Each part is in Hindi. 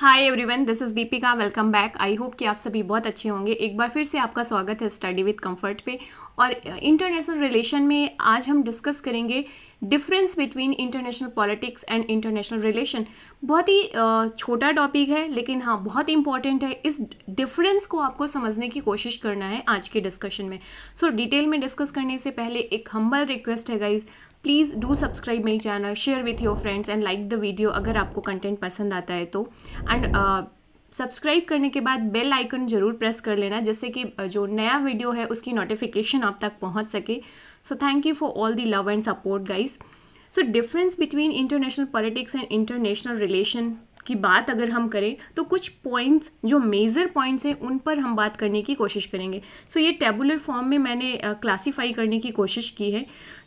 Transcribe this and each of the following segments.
Hi everyone this is Deepika welcome back I hope कि आप सभी बहुत अच्छे होंगे एक बार फिर से आपका स्वागत है स्टडी विद कंफर्ट पे और इंटरनेशनल रिलेशन में आज हम डिस्कस करेंगे difference between international politics and international relation बहुत ही छोटा टॉपिक है लेकिन हाँ बहुत इंपॉर्टेंट है इस डिफरेंस को आपको समझने की कोशिश करना है आज के डिस्कशन में सो so, डिटेल में डिस्कस करने से पहले एक हम्बल रिक्वेस्ट है guys please do subscribe my channel share with your friends and like the video अगर आपको कंटेंट पसंद आता है तो एंड सब्सक्राइब uh, करने के बाद बेल आइकन ज़रूर प्रेस कर लेना जिससे कि uh, जो नया वीडियो है उसकी नोटिफिकेशन आप तक पहुंच सके so thank you for all the love and support guys so difference between international politics and international relation की बात अगर हम करें तो कुछ पॉइंट्स जो मेजर पॉइंट्स हैं उन पर हम बात करने की कोशिश करेंगे सो so, ये टेबुलर फॉर्म में मैंने क्लासीफाई uh, करने की कोशिश की है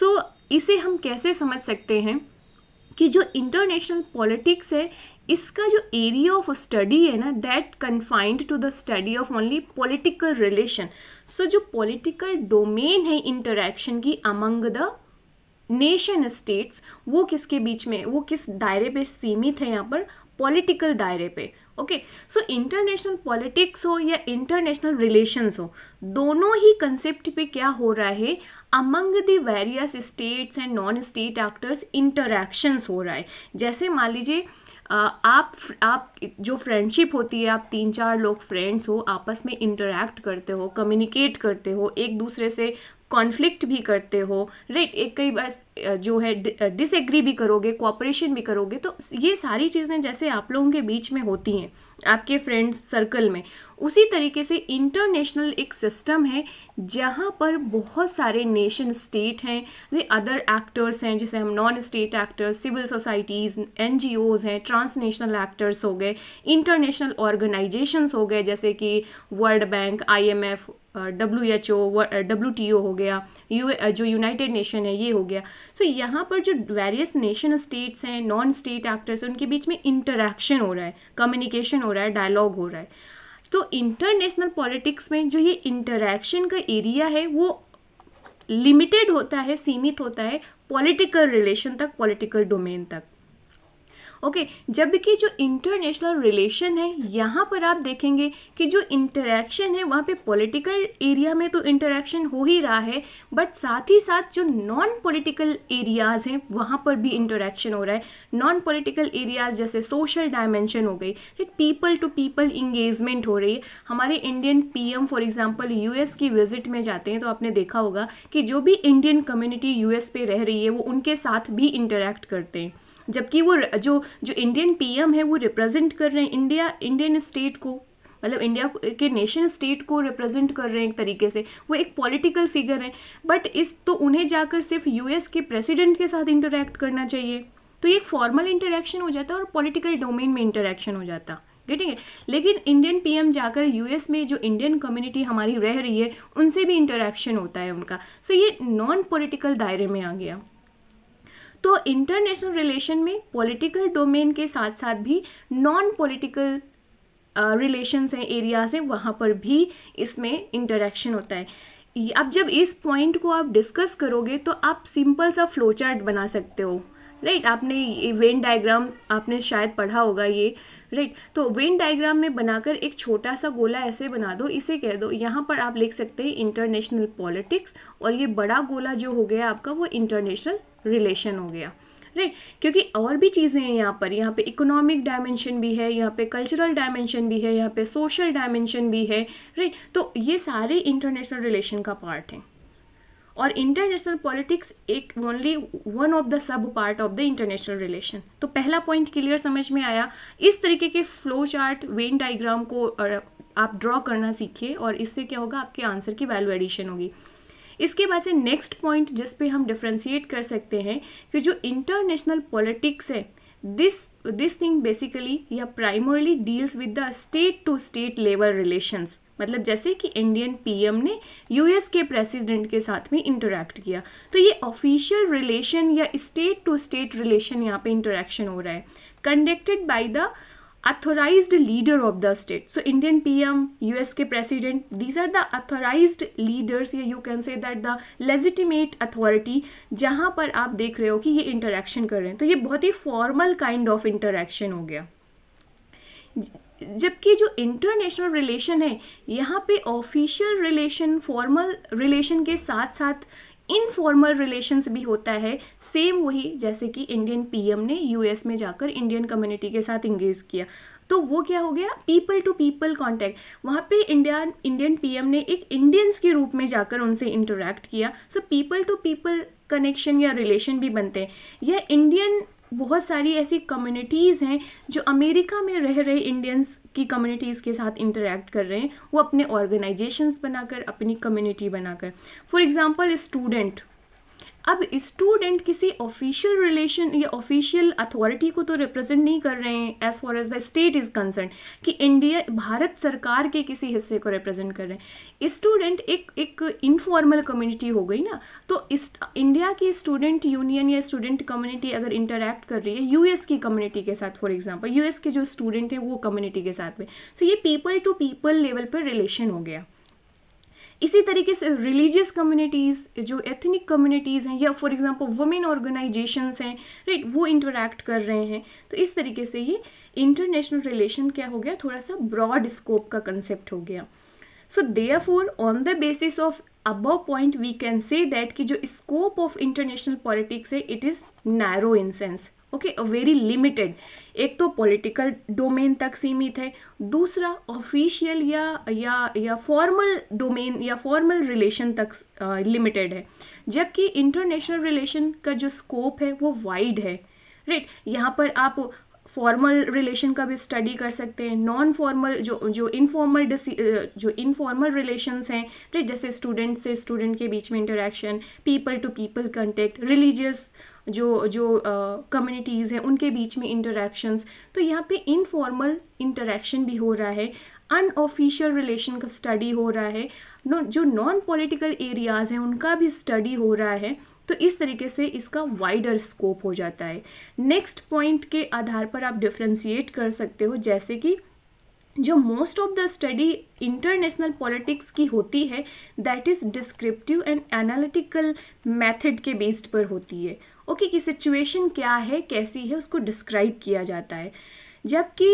सो so, इसे हम कैसे समझ सकते हैं कि जो इंटरनेशनल पॉलिटिक्स है इसका जो एरिया ऑफ स्टडी है ना that confined to the study of only political relation so जो पॉलिटिकल डोमेन है इंटरेक्शन की अमंग द नेशन स्टेट्स वो किसके बीच में वो किस दायरे पे सीमित है यहाँ पर पॉलिटिकल दायरे पे ओके सो इंटरनेशनल पॉलिटिक्स हो या इंटरनेशनल रिलेशंस हो दोनों ही कंसेप्ट पे क्या हो रहा है among the various states and non state actors interactions हो रहा है जैसे मान लीजिए आप आप जो फ्रेंडशिप होती है आप तीन चार लोग फ्रेंड्स हो आपस में इंटरैक्ट करते हो कम्युनिकेट करते हो एक दूसरे से कॉन्फ्लिक्ट भी करते हो राइट एक कई बार जो है डिसएग्री भी करोगे कॉपरेशन भी करोगे तो ये सारी चीज़ें जैसे आप लोगों के बीच में होती हैं आपके फ्रेंड्स सर्कल में उसी तरीके से इंटरनेशनल एक सिस्टम है जहाँ पर बहुत सारे नेशन स्टेट हैं जो अदर एक्टर्स हैं जैसे हम non state actors civil societies एन हैं ट्रांसनेशनल एक्टर्स हो गए इंटरनेशनल ऑर्गेनाइजेशंस हो गए जैसे कि world bank IMF W H O T O हो गया यू जो यूनाइटेड नेशन है ये हो गया सो so, यहाँ पर जो वेरियस नेशन स्टेट्स हैं नॉन स्टेट एक्टर्स हैं उनके बीच में इंटरेक्शन हो रहा है कम्युनिकेशन हो रहा है डायलॉग हो रहा है तो इंटरनेशनल पॉलिटिक्स में जो ये इंटरेक्शन का एरिया है वो लिमिटेड होता है सीमित होता है पॉलिटिकल रिलेशन तक पॉलिटिकल डोमेन तक ओके जबकि जो इंटरनेशनल रिलेशन है यहाँ पर आप देखेंगे कि जो इंटरेक्शन है वहाँ पे पॉलिटिकल एरिया में तो इंटरेक्शन हो ही रहा है बट साथ ही साथ जो नॉन पॉलिटिकल एरियाज़ हैं वहाँ पर भी इंटरेक्शन हो रहा है नॉन पॉलिटिकल एरियाज़ जैसे सोशल डायमेंशन हो गई पीपल टू पीपल इंगेजमेंट हो रही है हमारे इंडियन पी फॉर एग्जाम्पल यू की विजिट में जाते हैं तो आपने देखा होगा कि जो भी इंडियन कम्युनिटी यू पे रह रही है वो उनके साथ भी इंटरेक्ट करते हैं जबकि वो जो जो इंडियन पीएम है वो रिप्रेजेंट कर रहे हैं इंडिया इंडियन स्टेट को मतलब इंडिया के नेशन स्टेट को रिप्रेजेंट कर रहे हैं एक तरीके से वो एक पॉलिटिकल फिगर है बट इस तो उन्हें जाकर सिर्फ यूएस के प्रेसिडेंट के साथ इंटरेक्ट करना चाहिए तो ये एक फॉर्मल इंटरेक्शन हो जाता है और पॉलिटिकल डोमेन में इंटरेक्शन हो जाता ठीक है लेकिन इंडियन पीएम जाकर यूएस में जो इंडियन कम्युनिटी हमारी रह रही है उनसे भी इंटरेक्शन होता है उनका सो so ये नॉन पॉलिटिकल दायरे में आ गया तो इंटरनेशनल रिलेशन में पॉलिटिकल डोमेन के साथ साथ भी नॉन पॉलिटिकल रिलेशंस हैं एरियाज हैं वहाँ पर भी इसमें इंटरेक्शन होता है अब जब इस पॉइंट को आप डिस्कस करोगे तो आप सिंपल सा फ्लो चार्ट बना सकते हो राइट आपने वेन डायग्राम आपने शायद पढ़ा होगा ये राइट तो वेन डायग्राम में बनाकर एक छोटा सा गोला ऐसे बना दो इसे कह दो यहाँ पर आप लिख सकते हैं इंटरनेशनल पॉलिटिक्स और ये बड़ा गोला जो हो गया आपका वो इंटरनेशनल रिलेशन हो गया राइट क्योंकि और भी चीज़ें हैं यहाँ पर यहाँ पे इकोनॉमिक डायमेंशन भी है यहाँ पे कल्चरल डायमेंशन भी है यहाँ पे सोशल डायमेंशन भी है राइट तो ये सारे इंटरनेशनल रिलेशन का पार्ट हैं और इंटरनेशनल पॉलिटिक्स एक only one of the sub part of the international relation तो पहला पॉइंट क्लियर समझ में आया इस तरीके के फ्लो चार्ट वेन डाइग्राम को आप ड्रॉ करना सीखिए और इससे क्या होगा आपके आंसर की वैल्यू एडिशन होगी इसके बाद से नेक्स्ट पॉइंट जिस पे हम डिफ्रेंशिएट कर सकते हैं कि जो इंटरनेशनल पॉलिटिक्स है दिस दिस थिंग बेसिकली या primarily deals with the state to state level relations मतलब जैसे कि इंडियन पीएम ने यूएस के प्रेसिडेंट के साथ में इंटरेक्ट किया तो ये ऑफिशियल रिलेशन या स्टेट टू स्टेट रिलेशन यहाँ पे इंटरेक्शन हो रहा है conducted by the authorise leader of the state so Indian P M U S के president these are the authorise leaders या you can say that the legitimate authority जहाँ पर आप देख रहे हो कि ये इंटरेक्शन कर रहे हैं तो ये बहुत ही फॉर्मल काइंड ऑफ इंटरेक्शन हो गया जबकि जो इंटरनेशनल रिलेशन है यहाँ पे ऑफिशियल रिलेशन फॉर्मल रिलेशन के साथ साथ इनफॉर्मल रिलेशंस भी होता है सेम वही जैसे कि इंडियन पीएम ने यूएस में जाकर इंडियन कम्युनिटी के साथ इंगेज किया तो वो क्या हो गया पीपल टू पीपल कांटेक्ट वहाँ पे इंडियन इंडियन पीएम ने एक इंडियंस के रूप में जाकर उनसे इंटरेक्ट किया so people to people connection या रिलेशन भी बनते हैं या इंडियन बहुत सारी ऐसी कम्युनिटीज़ हैं जो अमेरिका में रह रहे इंडियंस की कम्युनिटीज़ के साथ इंटरेक्ट कर रहे हैं वो अपने ऑर्गेनाइजेशंस बनाकर अपनी कम्युनिटी बनाकर फॉर एग्ज़ाम्पल स्टूडेंट अब स्टूडेंट किसी ऑफिशियल रिलेशन या ऑफिशियल अथॉरिटी को तो रिप्रेजेंट नहीं कर रहे हैं as far as the state is concern कि इंडिया भारत सरकार के किसी हिस्से को रिप्रेजेंट कर रहे हैं स्टूडेंट एक एक इनफॉर्मल कम्युनिटी हो गई ना तो इस इंडिया की स्टूडेंट यूनियन या स्टूडेंट कम्युनिटी अगर इंटरेक्ट कर रही है यू की कम्युनिटी के साथ फॉर एग्जाम्पल यू के जो स्टूडेंट हैं वो कम्युनिटी के साथ में सो so, ये पीपल टू पीपल लेवल पर रिलेशन हो गया इसी तरीके से रिलीजियस कम्युनिटीज़ जो एथनिक कम्युनिटीज़ हैं या फॉर एग्जांपल वुमेन ऑर्गेनाइजेशंस हैं राइट वो इंटरेक्ट कर रहे हैं तो इस तरीके से ये इंटरनेशनल रिलेशन क्या हो गया थोड़ा सा ब्रॉड स्कोप का कंसेप्ट हो गया so therefore on the basis of above point we can say that कि जो स्कोप ऑफ इंटरनेशनल पॉलिटिक्स है it is narrow in sense okay very limited एक तो पॉलिटिकल डोमेन तक सीमित है दूसरा ऑफिशियल या या या फॉर्मल डोमेन या फॉर्मल रिलेशन तक लिमिटेड है जबकि इंटरनेशनल रिलेशन का जो स्कोप है वो वाइड है राइट right? यहाँ पर आप फॉर्मल रिलेशन का भी स्टडी कर सकते हैं नॉन फॉर्मल जो जो इनफॉर्मल जो इनफॉर्मल रिलेशंस हैं राइट जैसे स्टूडेंट से स्टूडेंट के बीच में interaction people to people contact religious जो जो कम्युनिटीज़ uh, हैं उनके बीच में इंटरेक्शंस तो यहाँ पे इनफॉर्मल इंटरेक्शन भी हो रहा है अनऑफिशियल रिलेशन का स्टडी हो रहा है जो नॉन पॉलिटिकल एरियाज़ हैं उनका भी स्टडी हो रहा है तो इस तरीके से इसका वाइडर स्कोप हो जाता है नेक्स्ट पॉइंट के आधार पर आप डिफ्रेंशिएट कर सकते हो जैसे कि जो most of the study international politics की होती है that is descriptive and analytical method के बेस्ड पर होती है ओके okay, कि सिचुएशन क्या है कैसी है उसको डिस्क्राइब किया जाता है जबकि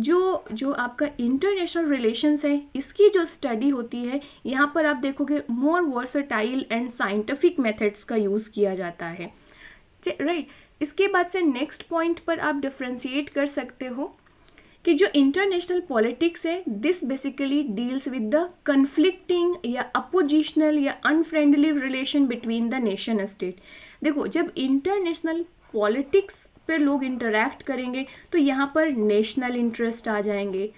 जो जो आपका इंटरनेशनल रिलेशंस है इसकी जो स्टडी होती है यहाँ पर आप देखोगे more versatile and scientific methods का यूज़ किया जाता है राइट इसके बाद से नेक्स्ट पॉइंट पर आप डिफ्रेंशिएट कर सकते हो कि जो इंटरनेशनल पॉलिटिक्स है this basically deals with the conflicting या अपोजिशनल या unfriendly relation between the nation state देखो जब इंटरनेशनल पॉलिटिक्स पर लोग इंटरेक्ट करेंगे तो यहाँ पर नेशनल इंटरेस्ट आ जाएंगे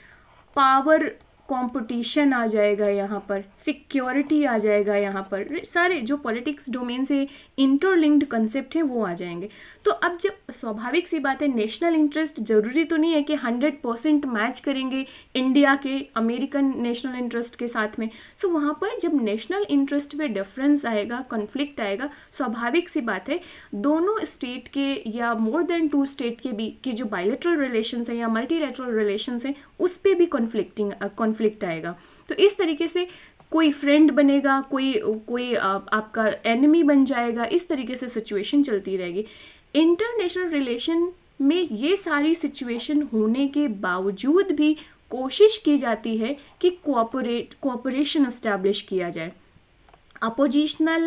पावर कंपटीशन आ जाएगा यहाँ पर सिक्योरिटी आ जाएगा यहाँ पर सारे जो पॉलिटिक्स डोमेन से इंटरलिंक्ड कंसेप्ट हैं वो आ जाएंगे तो अब जब स्वाभाविक सी बात है नेशनल इंटरेस्ट ज़रूरी तो नहीं है कि हंड्रेड परसेंट मैच करेंगे इंडिया के अमेरिकन नेशनल इंटरेस्ट के साथ में सो वहाँ पर जब नेशनल इंटरेस्ट में डिफरेंस आएगा कॉन्फ्लिक्ट आएगा स्वाभाविक सी बात है दोनों स्टेट के या मोर देन टू स्टेट के भी के जो बायोलेट्रल रिलेशन है या मल्टीलेटरल रिलेशन है उस पर भी कॉन्फ्लिक्टिंग कॉन्फ्लिक्ट कॉन्फ्लिक्ट आएगा तो इस तरीके से कोई फ्रेंड बनेगा कोई कोई आप, आपका एनिमी बन जाएगा इस तरीके से सिचुएशन चलती रहेगी इंटरनेशनल रिलेशन में ये सारी सिचुएशन होने के बावजूद भी कोशिश की जाती है कि कोऑपरेट कोऑपरेशन इस्टेब्लिश किया जाए अपोजिशनल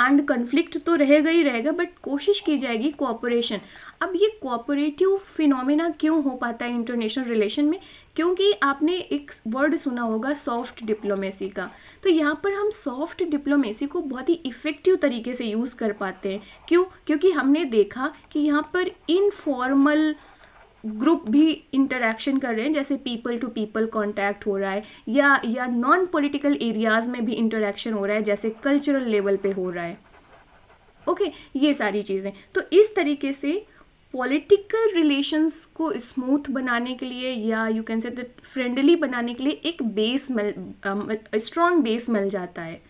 एंड कन्फ्लिक्ट तो रहेगा ही रहेगा बट कोशिश की जाएगी कोऑपरेशन अब ये कोऑपरेटिव फिनोमेना क्यों हो पाता है इंटरनेशनल रिलेशन में क्योंकि आपने एक वर्ड सुना होगा सॉफ्ट डिप्लोमेसी का तो यहाँ पर हम सॉफ्ट डिप्लोमेसी को बहुत ही इफ़ेक्टिव तरीके से यूज़ कर पाते हैं क्यों क्योंकि हमने देखा कि यहाँ पर इनफॉर्मल ग्रुप भी इंटरेक्शन कर रहे हैं जैसे पीपल टू पीपल कांटेक्ट हो रहा है या या नॉन पॉलिटिकल एरियाज़ में भी इंटरेक्शन हो रहा है जैसे कल्चरल लेवल पे हो रहा है ओके okay, ये सारी चीज़ें तो इस तरीके से पॉलिटिकल रिलेशंस को स्मूथ बनाने के लिए या यू कैन से फ्रेंडली बनाने के लिए एक बेस मिल स्ट्रॉन्ग um, बेस मिल जाता है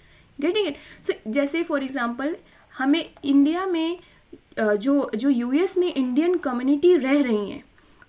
गेटिंग इट सो जैसे फॉर एग्ज़ाम्पल हमें इंडिया में uh, जो जो यूएस में इंडियन कम्युनिटी रह रही हैं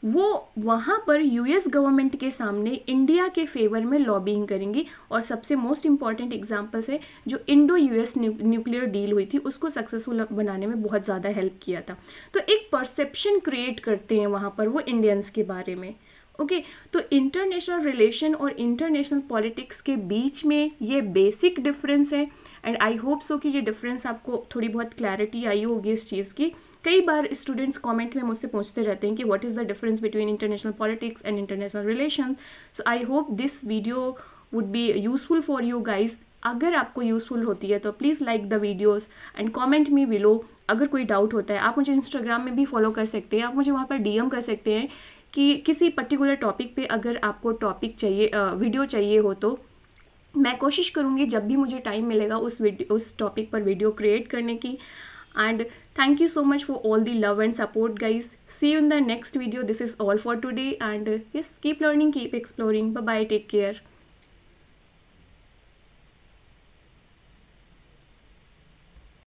वो वहाँ पर यूएस गवर्नमेंट के सामने इंडिया के फेवर में लॉबिंग करेंगी और सबसे मोस्ट इंपॉर्टेंट एग्जाम्पल्स है जो इंडो यूएस न्यूक्लियर डील हुई थी उसको सक्सेसफुल बनाने में बहुत ज़्यादा हेल्प किया था तो एक परसेप्शन क्रिएट करते हैं वहाँ पर वो इंडियंस के बारे में ओके okay, तो इंटरनेशनल रिलेशन और इंटरनेशनल पॉलिटिक्स के बीच में ये बेसिक डिफरेंस है एंड आई होप सो कि ये डिफरेंस आपको थोड़ी बहुत क्लैरिटी आई होगी इस चीज़ की कई बार स्टूडेंट्स कमेंट में मुझसे पूछते रहते हैं कि what is the difference between international politics and international relation so I hope this video would be useful for you guys अगर आपको यूज़फुल होती है तो please like the videos and comment me below अगर कोई डाउट होता है आप मुझे इंस्टाग्राम में भी फॉलो कर सकते हैं आप मुझे वहाँ पर डीएम कर सकते हैं कि किसी पर्टिकुलर टॉपिक पे अगर आपको टॉपिक चाहिए वीडियो चाहिए हो तो मैं कोशिश करूँगी जब भी मुझे टाइम मिलेगा उस वीडियो उस टॉपिक पर वीडियो क्रिएट करने की and thank you so much for all the love and support guys see you in the next video this is all for today and yes keep learning keep exploring bye bye take care